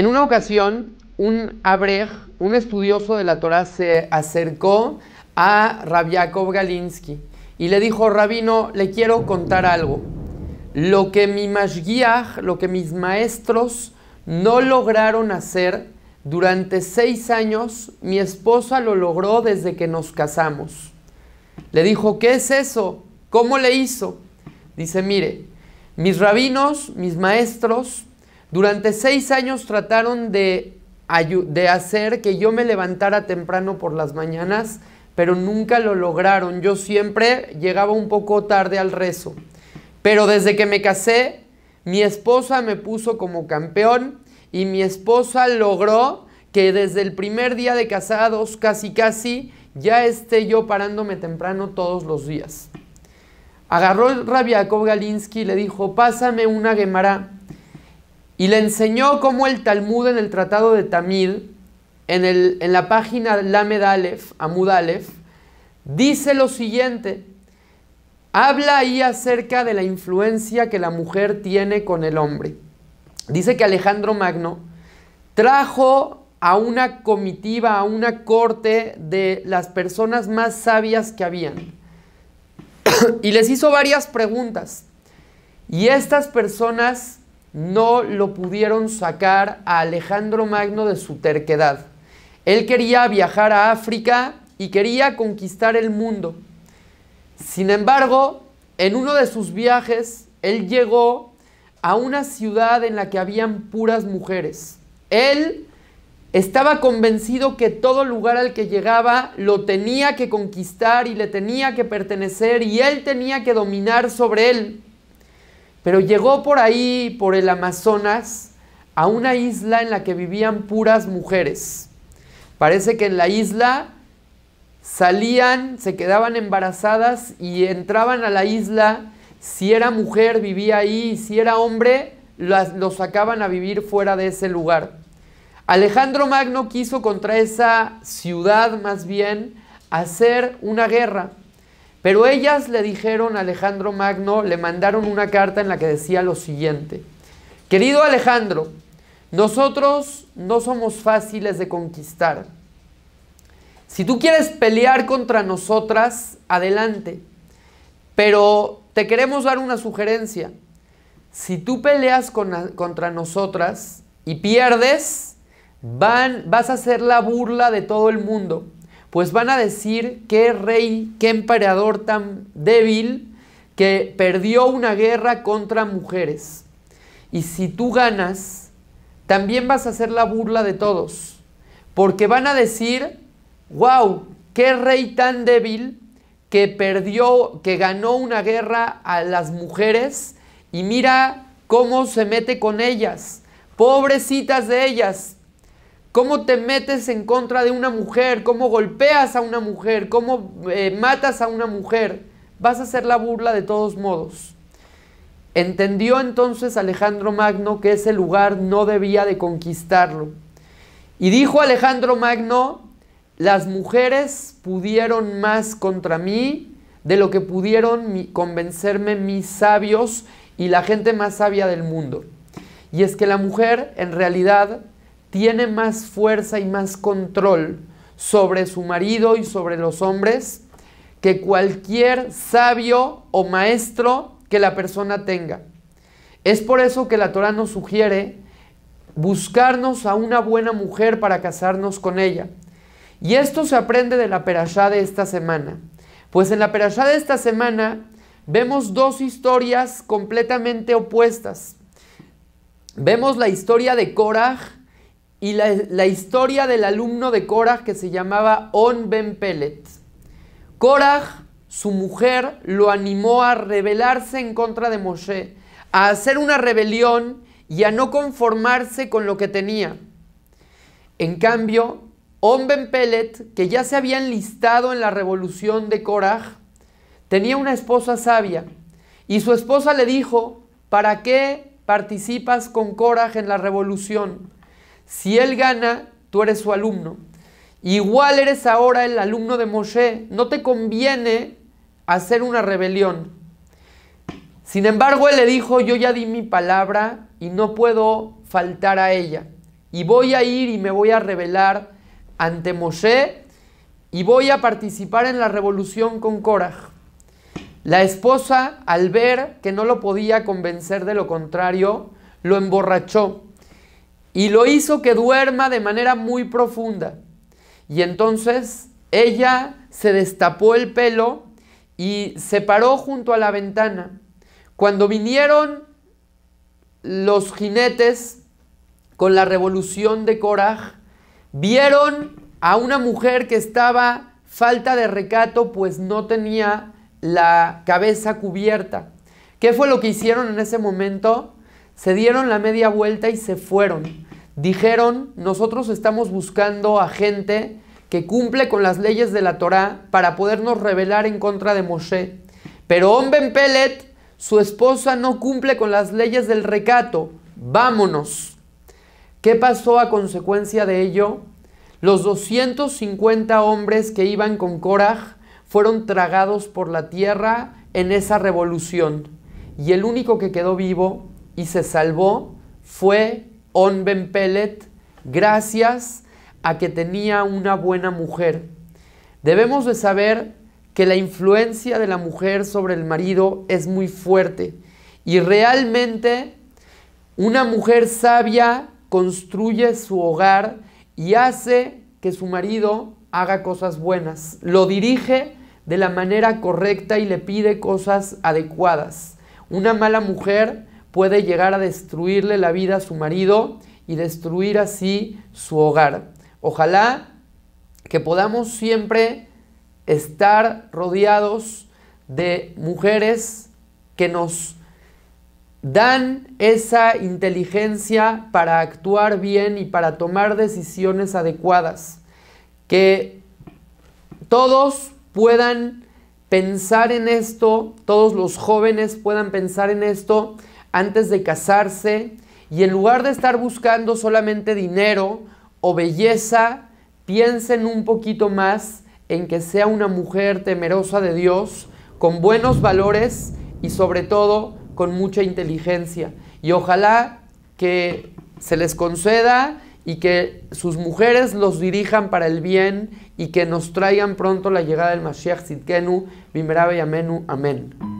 En una ocasión, un Abrej, un estudioso de la Torah, se acercó a Rabbi Galinsky y le dijo, Rabino, le quiero contar algo. Lo que mi mashgiach, lo que mis maestros no lograron hacer durante seis años, mi esposa lo logró desde que nos casamos. Le dijo, ¿qué es eso? ¿Cómo le hizo? Dice, mire, mis rabinos, mis maestros, durante seis años trataron de, hacer que yo me levantara temprano por las mañanas, pero nunca lo lograron. Yo siempre llegaba un poco tarde al rezo. Pero desde que me casé, mi esposa me puso como campeón y mi esposa logró que desde el primer día de casados, casi casi, ya esté yo parándome temprano todos los días. Agarró Rabiakov Galinsky y le dijo, pásame una guemara. Y le enseñó cómo el Talmud en el Tratado de Tamil, en, en la página Lamed Aleph, Amud Aleph, dice lo siguiente. Habla ahí acerca de la influencia que la mujer tiene con el hombre. Dice que Alejandro Magno trajo a una comitiva, a una corte de las personas más sabias que habían. y les hizo varias preguntas. Y estas personas no lo pudieron sacar a Alejandro Magno de su terquedad. Él quería viajar a África y quería conquistar el mundo. Sin embargo, en uno de sus viajes, él llegó a una ciudad en la que habían puras mujeres. Él estaba convencido que todo lugar al que llegaba lo tenía que conquistar y le tenía que pertenecer y él tenía que dominar sobre él. Pero llegó por ahí, por el Amazonas, a una isla en la que vivían puras mujeres. Parece que en la isla salían, se quedaban embarazadas y entraban a la isla. Si era mujer, vivía ahí. Si era hombre, los sacaban a vivir fuera de ese lugar. Alejandro Magno quiso contra esa ciudad, más bien, hacer una guerra. Pero ellas le dijeron a Alejandro Magno, le mandaron una carta en la que decía lo siguiente, querido Alejandro, nosotros no somos fáciles de conquistar. Si tú quieres pelear contra nosotras, adelante. Pero te queremos dar una sugerencia. Si tú peleas contra nosotras y pierdes, van, vas a ser la burla de todo el mundo pues van a decir qué rey, qué emperador tan débil que perdió una guerra contra mujeres. Y si tú ganas, también vas a hacer la burla de todos, porque van a decir, wow, qué rey tan débil que perdió, que ganó una guerra a las mujeres y mira cómo se mete con ellas, pobrecitas de ellas, ¿Cómo te metes en contra de una mujer? ¿Cómo golpeas a una mujer? ¿Cómo eh, matas a una mujer? Vas a hacer la burla de todos modos. Entendió entonces Alejandro Magno que ese lugar no debía de conquistarlo. Y dijo Alejandro Magno, las mujeres pudieron más contra mí de lo que pudieron convencerme mis sabios y la gente más sabia del mundo. Y es que la mujer en realidad tiene más fuerza y más control sobre su marido y sobre los hombres que cualquier sabio o maestro que la persona tenga. Es por eso que la Torah nos sugiere buscarnos a una buena mujer para casarnos con ella. Y esto se aprende de la perashá de esta semana. Pues en la perashá de esta semana vemos dos historias completamente opuestas. Vemos la historia de Korah y la, historia del alumno de Korah que se llamaba On Ben Pelet. Korah, su mujer, lo animó a rebelarse en contra de Moshe, a hacer una rebelión y a no conformarse con lo que tenía. En cambio, On Ben Pelet, que ya se había enlistado en la revolución de Korah, tenía una esposa sabia y su esposa le dijo, ¿para qué participas con Korah en la revolución? Si él gana, tú eres su alumno. Igual eres ahora el alumno de Moshe. No te conviene hacer una rebelión. Sin embargo, él le dijo, yo ya di mi palabra y no puedo faltar a ella. Y voy a ir y me voy a rebelar ante Moshe y voy a participar en la revolución con Korah. La esposa, al ver que no lo podía convencer de lo contrario, lo emborrachó y lo hizo que duerma de manera muy profunda. Y entonces ella se destapó el pelo y se paró junto a la ventana. Cuando vinieron los jinetes con la revolución de coraje vieron a una mujer que estaba falta de recato, pues no tenía la cabeza cubierta. ¿Qué fue lo que hicieron en ese momento? se dieron la media vuelta y se fueron. Dijeron, nosotros estamos buscando a gente que cumple con las leyes de la Torá para podernos rebelar en contra de Moshe. Pero Omben Pelet, su esposa no cumple con las leyes del recato. Vámonos. ¿Qué pasó a consecuencia de ello? Los 250 hombres que iban con Korah fueron tragados por la tierra en esa revolución. Y el único que quedó vivo y se salvó fue On Ben Pellet gracias a que tenía una buena mujer. Debemos de saber que la influencia de la mujer sobre el marido es muy fuerte y realmente una mujer sabia construye su hogar y hace que su marido haga cosas buenas, lo dirige de la manera correcta y le pide cosas adecuadas. Una mala mujer puede llegar a destruirle la vida a su marido y destruir así su hogar. Ojalá que podamos siempre estar rodeados de mujeres que nos dan esa inteligencia para actuar bien y para tomar decisiones adecuadas. Que todos puedan pensar en esto, todos los jóvenes puedan pensar en esto antes de casarse y en lugar de estar buscando solamente dinero o belleza, piensen un poquito más en que sea una mujer temerosa de Dios, con buenos valores y sobre todo con mucha inteligencia. Y ojalá que se les conceda y que sus mujeres los dirijan para el bien y que nos traigan pronto la llegada del Mashiach Sidkenu, Bimerabe y Amenu. Amén.